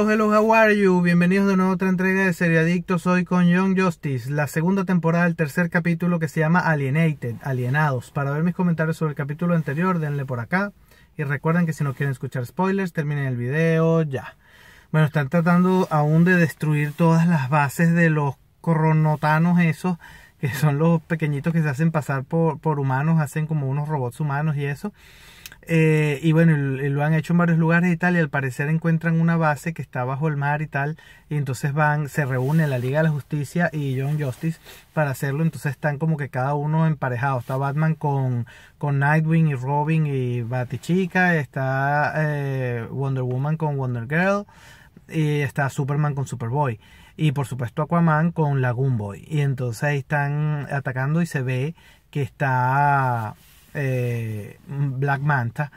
Hello, how are you? Bienvenidos de nuevo a otra entrega de Seriadictos. Hoy con Young Justice, la segunda temporada del tercer capítulo que se llama Alienated, Alienados. Para ver mis comentarios sobre el capítulo anterior, denle por acá. Y recuerden que si no quieren escuchar spoilers, terminen el video ya. Bueno, están tratando aún de destruir todas las bases de los cronotanos esos, que son los pequeñitos que se hacen pasar por, por humanos, hacen como unos robots humanos y eso. Eh, y bueno, lo han hecho en varios lugares y tal, y al parecer encuentran una base que está bajo el mar y tal, y entonces van, se reúne la Liga de la Justicia y John Justice para hacerlo, entonces están como que cada uno emparejado, está Batman con, con Nightwing y Robin y Batichica, está eh, Wonder Woman con Wonder Girl, y está Superman con Superboy y por supuesto Aquaman con Lagoon Boy. Y entonces están atacando y se ve que está eh, Black Manta,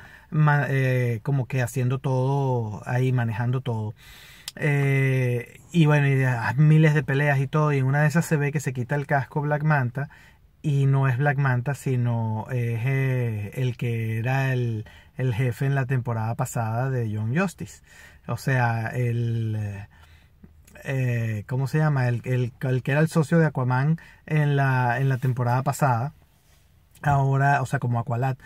eh, como que haciendo todo ahí, manejando todo. Eh, y bueno, y ah, miles de peleas y todo. Y una de esas se ve que se quita el casco Black Manta. Y no es Black Manta, sino es el que era el, jefe en la temporada pasada de John Justice. O sea, el. ¿Cómo se llama? El, el, el, que era el socio de Aquaman en la, en la temporada pasada ahora, o sea, como Aqualad,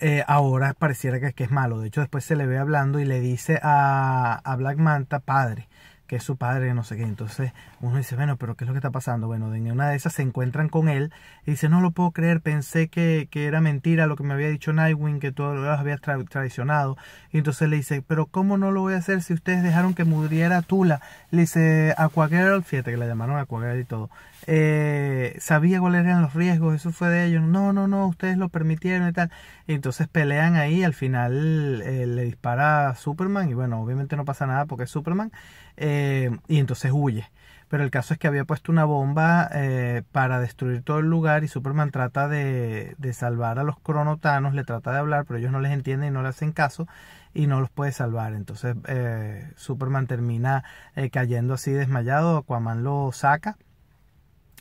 eh, ahora pareciera que, que, es malo. De hecho, después se le ve hablando y le dice a, a Black Manta, padre, que es su padre, no sé qué. Entonces uno dice, bueno, pero ¿qué es lo que está pasando? Bueno, en una de esas se encuentran con él y dice, no lo puedo creer, pensé que, era mentira lo que me había dicho Nightwing, que tú los habías traicionado. Y entonces le dice, pero ¿cómo no lo voy a hacer si ustedes dejaron que muriera Tula? Le dice, Aquagirl, fíjate que la llamaron Aquagirl y todo. Eh, sabía cuáles eran los riesgos, eso fue de ellos. No, no, no, ustedes lo permitieron y tal. entonces pelean ahí, al final eh, le dispara a Superman y bueno, obviamente no pasa nada porque es Superman. Eh, eh, y entonces huye. Pero el caso es que había puesto una bomba eh, para destruir todo el lugar y Superman trata de, de salvar a los cronotanos, le trata de hablar, pero ellos no les entienden y no le hacen caso y no los puede salvar. Entonces eh, Superman termina cayendo así desmayado, Aquaman lo saca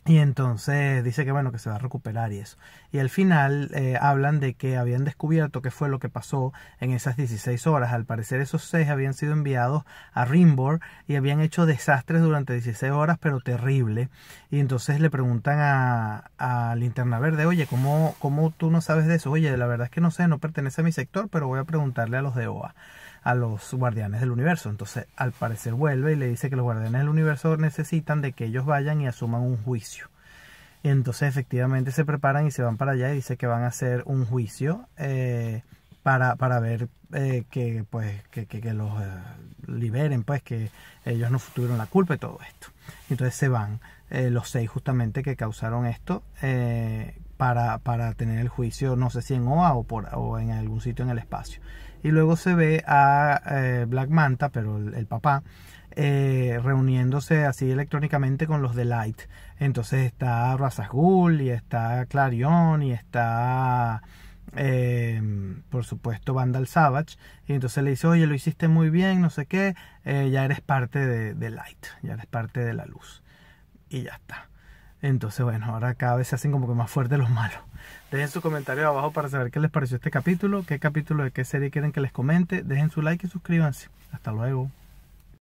y entonces dice que bueno, que se va a recuperar y eso. Y al final eh, hablan de que habían descubierto qué fue lo que pasó en esas 16 horas. Al parecer esos seis habían sido enviados a Rimbor y habían hecho desastres durante 16 horas, pero terrible. Y entonces le preguntan a, a Linterna Verde, oye, ¿cómo, ¿cómo tú no sabes de eso? Oye, la verdad es que no sé, no pertenece a mi sector, pero voy a preguntarle a los de OA a los guardianes del universo. Entonces, al parecer vuelve y le dice que los guardianes del universo necesitan de que ellos vayan y asuman un juicio. entonces efectivamente se preparan y se van para allá y dice que van a hacer un juicio eh, para, ver eh, que, pues, que, los eh, liberen, pues que ellos no tuvieron la culpa y todo esto. Entonces se van los seis justamente que causaron esto para, tener el juicio, no sé si en OA o, o en algún sitio en el espacio. Y luego se ve a eh, Black Manta, pero el, papá, eh, reuniéndose así electrónicamente con los de Light. Entonces está Razazgul y está Clarion y está, em, por supuesto, Vandal Savage. Y entonces le dice, oye, lo hiciste muy bien, no sé qué, eh, ya eres parte de, Light, ya eres parte de la luz. Y ya está. Entonces, bueno, ahora cada vez se hacen como que más fuertes los malos. Dejen su comentario abajo para saber qué les pareció este capítulo, qué capítulo de qué serie quieren que les comente. Dejen su like y suscríbanse. Hasta luego.